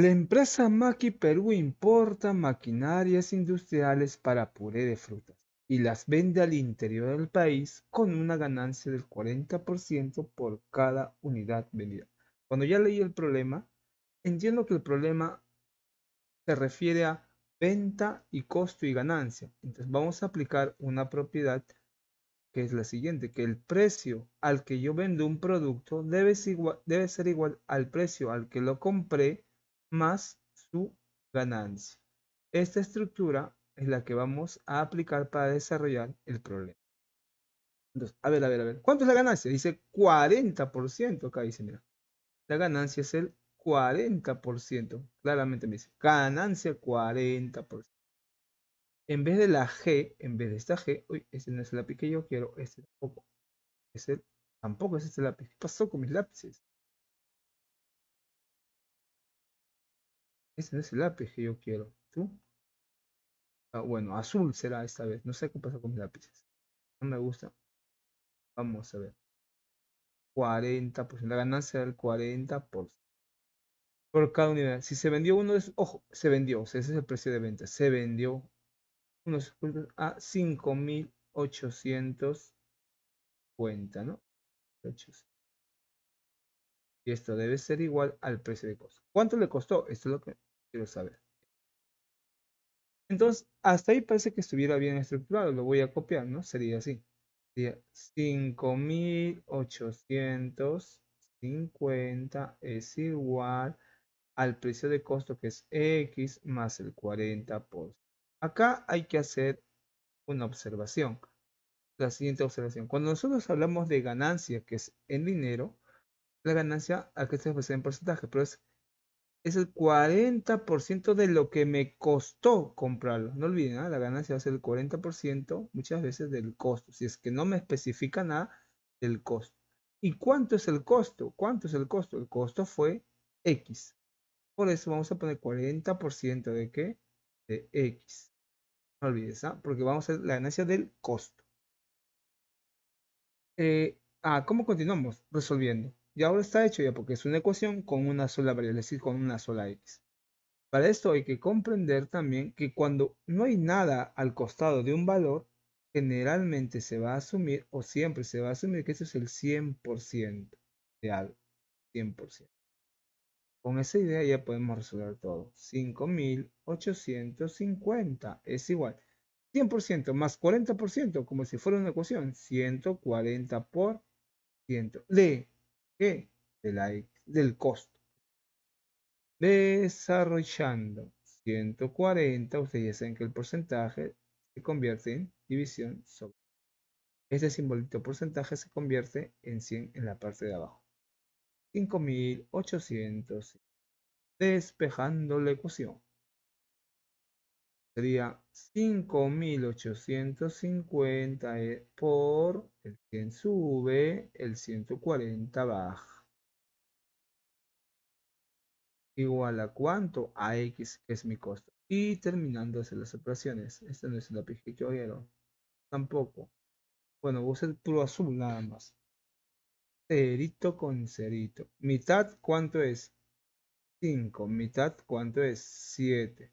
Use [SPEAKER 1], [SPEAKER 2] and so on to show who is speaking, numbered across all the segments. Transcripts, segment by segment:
[SPEAKER 1] La empresa Maki Perú importa maquinarias industriales para puré de frutas y las vende al interior del país con una ganancia del 40% por cada unidad vendida. Cuando ya leí el problema, entiendo que el problema se refiere a venta y costo y ganancia. Entonces vamos a aplicar una propiedad que es la siguiente, que el precio al que yo vendo un producto debe ser igual, debe ser igual al precio al que lo compré más su ganancia. Esta estructura es la que vamos a aplicar para desarrollar el problema. Entonces, a ver, a ver, a ver. ¿Cuánto es la ganancia? Dice 40%. Acá dice, mira. La ganancia es el 40%. Claramente me dice, ganancia 40%. En vez de la G, en vez de esta G, uy, este no es el lápiz que yo quiero, este tampoco. Es el, tampoco es este lápiz. ¿Qué pasó con mis lápices? Ese no es el lápiz que yo quiero. ¿Tú? Ah, bueno, azul será esta vez. No sé qué pasa con mis lápices. No me gusta. Vamos a ver. 40%. La ganancia del 40%. Por cada unidad. Si se vendió uno Ojo, se vendió. ese es el precio de venta. Se vendió unos a cuenta, ¿no? 800 y esto debe ser igual al precio de costo. ¿Cuánto le costó? Esto es lo que quiero saber. Entonces, hasta ahí parece que estuviera bien estructurado. Lo voy a copiar, ¿no? Sería así. Sería 5.850 es igual al precio de costo que es X más el 40%. Acá hay que hacer una observación. La siguiente observación. Cuando nosotros hablamos de ganancia, que es el dinero, la ganancia al que se ofrece en porcentaje, pero es, es el 40% de lo que me costó comprarlo. No olviden, ¿ah? la ganancia va a ser el 40% muchas veces del costo. Si es que no me especifica nada del costo. ¿Y cuánto es el costo? ¿Cuánto es el costo? El costo fue X. Por eso vamos a poner 40% de qué? De X. No olvides, ¿ah? porque vamos a hacer la ganancia del costo. Eh, ah, ¿Cómo continuamos? Resolviendo. Y ahora está hecho ya porque es una ecuación con una sola variable, es decir, con una sola x. Para esto hay que comprender también que cuando no hay nada al costado de un valor, generalmente se va a asumir o siempre se va a asumir que eso es el 100% de algo. 100%. Con esa idea ya podemos resolver todo. 5.850 es igual. 100% más 40%, como si fuera una ecuación. 140 por 100. ¿Qué? del costo. Desarrollando 140, ustedes ya saben que el porcentaje se convierte en división sobre. Este simbolito porcentaje se convierte en 100 en la parte de abajo. 5800. Despejando la ecuación. Sería 5.850 eh, por el 100 sube, el 140 baja. Igual a cuánto? A X, que es mi costo. Y terminando hacer las operaciones. Este no es el lápiz que yo quiero. Tampoco. Bueno, voy a hacer puro azul nada más. Cerito con cerito. Mitad, ¿cuánto es? 5. Mitad, ¿cuánto es? 7.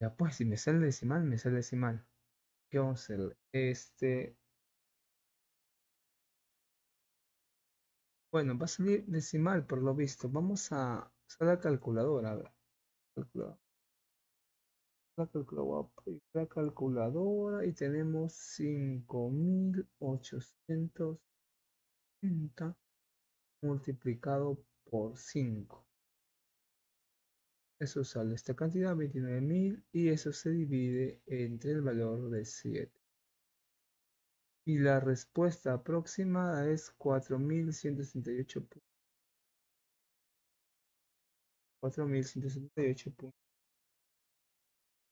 [SPEAKER 1] Ya pues, si me sale decimal, me sale decimal. ¿Qué vamos a hacer? Este... Bueno, va a salir decimal por lo visto. Vamos a usar la calculadora. A ver. Calculadora. La calculadora, la calculadora y tenemos 5880 multiplicado por 5 eso sale esta cantidad, 29.000, y eso se divide entre el valor de 7. Y la respuesta aproximada es 4.168 4.178 puntos.